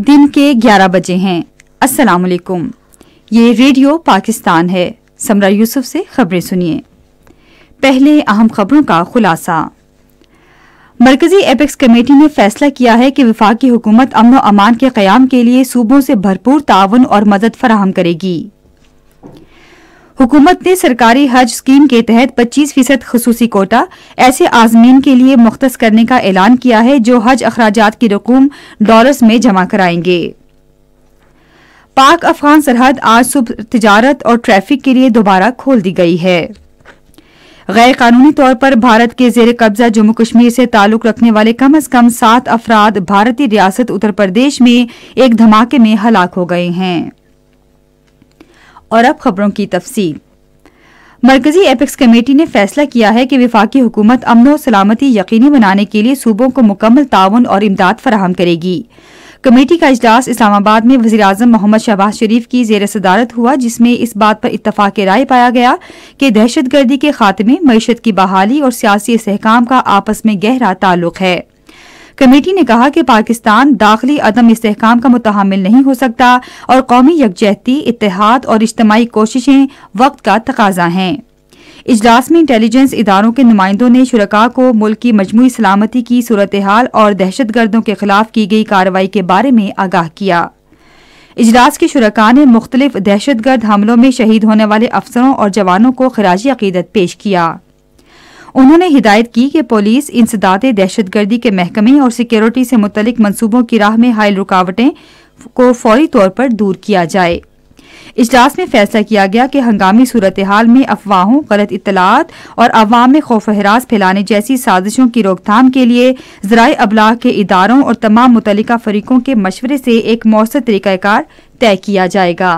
दिन के 11 बजे हैं अस्सलाम वालेकुम ये रेडियो पाकिस्तान है समरा यूसुफ से खबरें सुनिए पहले अहम खबरों का खुलासा मरकजी एपेक्स कमेटी ने फैसला किया है कि विफाकी हुकूमत अमन अमान के क्याम के लिए सूबों से भरपूर ताउन और मदद फराहम करेगी हुकूमत ने सरकारी हज स्कीम के तहत 25 फीसद खसूसी कोटा ऐसे आजमीन के लिए मुख्त करने का ऐलान किया है जो हज अखराज की रकूम डॉलर्स में जमा कराएंगे पाक अफगान सरहद आज सुबह तजारत और ट्रैफिक के लिए दोबारा खोल दी गई है गैर कानूनी तौर पर भारत के जेर कब्जा जम्मू कश्मीर से ताल्लुक रखने वाले कम अज कम सात अफराद भारतीय रियासत उत्तर प्रदेश में एक धमाके में हलाक हो गए हैं और अब खबरों की तफसील मरकजी एपेक्स कमेटी ने फैसला किया है कि विफाकी हुकूमत अमन और सलामती यकीनी बनाने के लिए सूबों को मुकम्मल ताउन और इमदाद फराहम करेगी कमेटी का अजलास इस्लामाबाद में वजी अजम मोहम्मद शहबाज शरीफ की जेर सदारत हुआ जिसमें इस बात पर इतफाक राय पाया गया कि दहशतगर्दी के खात्मे मीशत की बहाली और सियासी इसकाम का आपस में गहरा ताल्लुक है कमेटी ने कहा कि पाकिस्तान दाखिली अदम इसकाम का मुतहमल नहीं हो सकता और कौमी यकजहती इतिहाद और इज्तमी कोशिशें वक्त का तकाजा हैं इजलास में इंटेलिजेंस इदारों के नुमाइंदों ने शुरा को मुल्क की मजमू सलामती की सूरत हाल और दहशत गर्दों के खिलाफ की गई कार्रवाई के बारे में आगाह किया इजलास के शुरा ने मुख्तलिफ दहशत गर्द हमलों में शहीद होने वाले अफसरों और जवानों को खराजी अकीदत पेश किया उन्होंने हिदायत की कि पुलिस दहशत दहशतगर्दी के महकमे और सिक्योरिटी से मुतलिक मनसूबों की राह में हायल रुकावटें को फौरी तौर पर दूर किया जाए इजलास में फैसला किया गया कि हंगामी सूरत हाल में अफवाहों गलत इतलात और अवाम में खौफ हरास फैलाने जैसी साजिशों की रोकथाम के लिए जराए अबलाग के इदारों और तमाम मुतल फरीकों के मशवरे से एक मौसर तरीक़ाकार तय किया जाएगा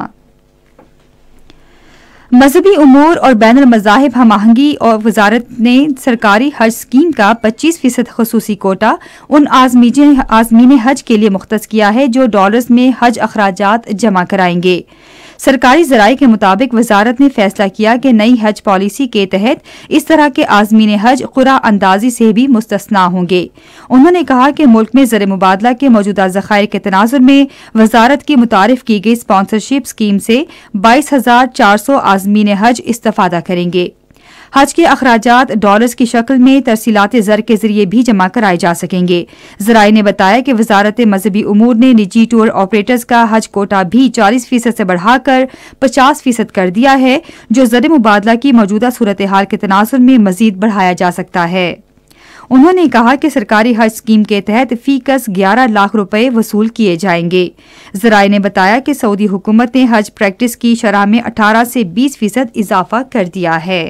मजहबी उमूर और बैन मज़ाहब हम आहंगी और वजारत ने सरकारी हज स्कीम का पच्चीस फ़ीसद खसूसी कोटा उन आजमीन हज के लिए मुख्त किया है जो डॉलर्स में हज अखराज जमा कराएंगे सरकारी जराये के मुताबिक वजारत ने फैसला किया कि नई हज पॉलिसी के तहत इस तरह के आजमीन हज खुरा अंदाजी से भी मुस्तना होंगे उन्होंने कहा कि मुल्क में जर मुबादला के मौजूदा जखायर के तनाजर में वजारत की मुतारफ की गई स्पॉन्सरशिप स्कीम से बाईस हजार चार सौ आजमीन हज इस्तफादा करेंगे हज के अखराज डॉलर्स की शक्ल में तरसीलात ज़र के जरिए भी जमा कराए जा सकेंगे जराये ने बताया कि वजारत मजहबी उमूर ने निजी टूर ऑपरेटर्स का हज कोटा भी चालीस फीसद से बढ़ाकर पचास फीसद कर दिया है जो जर मुबादला की मौजूदा सूरत हाल के तनासर में मजीद बढ़ाया जा सकता है उन्होंने कहा कि सरकारी हज स्कीम के तहत फीकस 11 लाख रुपए वसूल किए जाएंगे जराये ने बताया कि सऊदी हुकूमत ने हज प्रैक्टिस की शराह में 18 से 20 फीसद इजाफा कर दिया है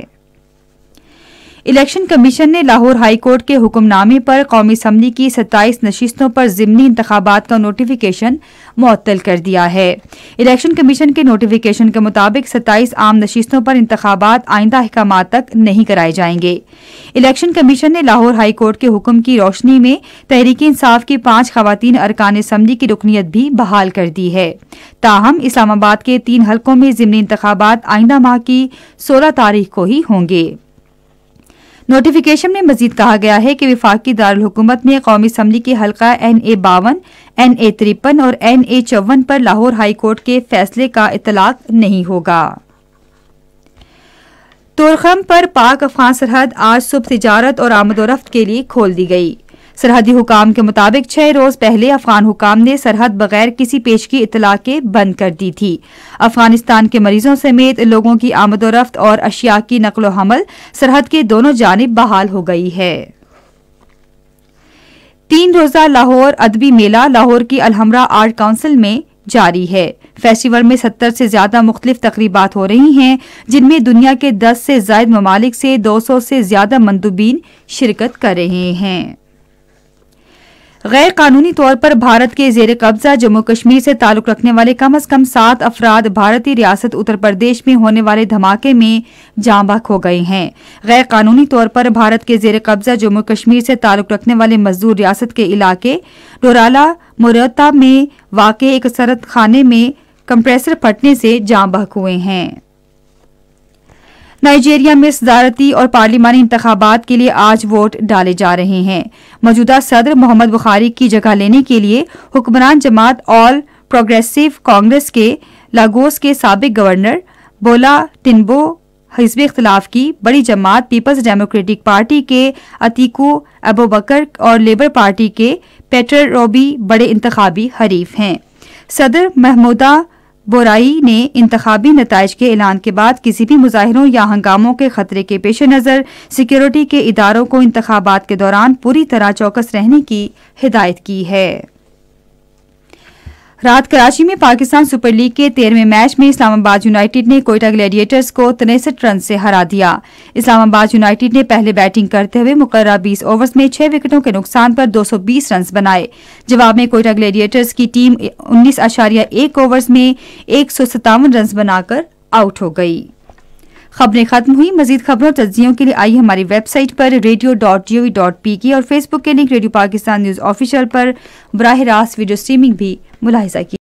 इलेक्शन कमीशन ने लाहौर हाई कोर्ट के हुक्मनामे पर कौमी असम्बली की सत्ताईस नशीस्तों पर जिमनी इंतबात का नोटिफिकेशन मअतल कर दिया है इलेक्शन कमीशन के नोटिफिकेशन के मुताबिक सत्ताईस आम नशीस्तों पर इंतबात आइंदा अहकाम तक नहीं कराए जाएंगे इलेक्शन कमीशन ने लाहौर हाई कोर्ट के हुक्म की रोशनी में तहरीक इंसाफ की पांच खातन अरकान असम्बली की रुकनीत भी बहाल कर दी है ताहम इस्लामाबाद के तीन हलकों में ज़मनी इंतबात आइंदा माह की सोलह तारीख को ही होंगे नोटिफिकेशन में मजीद कहा गया है कि की दारकूमत में कौमी असम्बली के हल्का एन ए बावन एन ए तिरपन और एन ए चौवन पर लाहौर हाई कोर्ट के फैसले का इतलाक नहीं होगा तोरखम पर पाक अफगान सरहद आज सुबह तजारत और आमदोरफ्त के लिए खोल दी गई सरहदी हुकाम के मुताबिक छह रोज पहले अफगान हुकाम ने सरहद बगैर किसी पेश की इतला के बंद कर दी थी अफगानिस्तान के मरीजों समेत लोगों की आमदोरफ्त और अशिया की नकलो हमल सरहद के दोनों जानब बहाल हो गई है तीन रोजा लाहौर अदबी मेला लाहौर की अलहमरा आर्ट काउंसिल में जारी है फेस्टिवल में सत्तर से ज्यादा मुख्तलिफ तकरीबा हो रही हैं जिनमें दुनिया के दस से जायद ममालिक से दो सौ से ज्यादा मंदूबीन शिरकत कर रहे हैं गैर कानूनी तौर पर भारत के जेर कब्जा जम्मू कश्मीर से ताल्लुक रखने वाले कम अज कम सात अफराद भारतीय रियासत उत्तर प्रदेश में होने वाले धमाके में जाम हो गए हैं गैर कानूनी तौर पर भारत के जेर कब्जा जम्मू कश्मीर से ताल्लुक रखने वाले मजदूर रियासत के इलाके डोराला मुरता में वाक़ एक सरत खाने में कंप्रेसर फटने से जाम बहक हुए हैं नाइजेरिया में सदारती और पार्लिमानी इंतबात के लिए आज वोट डाले जा रहे हैं मौजूदा सदर मोहम्मद बुखारी की जगह लेने के लिए हुक्मरान जमात ऑल प्रोग्रेसिव कांग्रेस के लागोस के सबक गवर्नर बोला टिनबो हिजब इख्तलाफ की बड़ी जमात पीपल्स डेमोक्रेटिक पार्टी के अतीको अबोबकर और लेबर पार्टी के पेटर रोबी बड़े इंतबी हरीफ हैं सदर महमूदा बोराई ने इंतबी नतज के ऐलान के बाद किसी भी मुजाहरों या हंगामों के खतरे के पेश नज़र सिक्योरिटी के इदारों को इंतबात के दौरान पूरी तरह चौकस रहने की हिदायत की है रात कराची में पाकिस्तान सुपर लीग के तेरहवें मैच में इस्लामाबाद यूनाइटेड ने कोयटा ग्लैडिएटर्स को तिरसठ रन से हरा दिया इस्लामाबाद यूनाइटेड ने पहले बैटिंग करते हुए मुकर्रा 20 ओवर्स में छह विकेटों के नुकसान पर 220 रन बनाए जवाब में कोयटा ग्लैडिएटर्स की टीम उन्नीस ओवर्स में एक रन बनाकर आउट हो गई खबरें खत्म हुई मजीद खबरों तजियों के लिए आई हमारी वेबसाइट पर radio dot G O V dot P K और फेसबुक के link radio Pakistan news official पर बरह रास्त वीडियो स्ट्रीमिंग भी मुलाहिजा की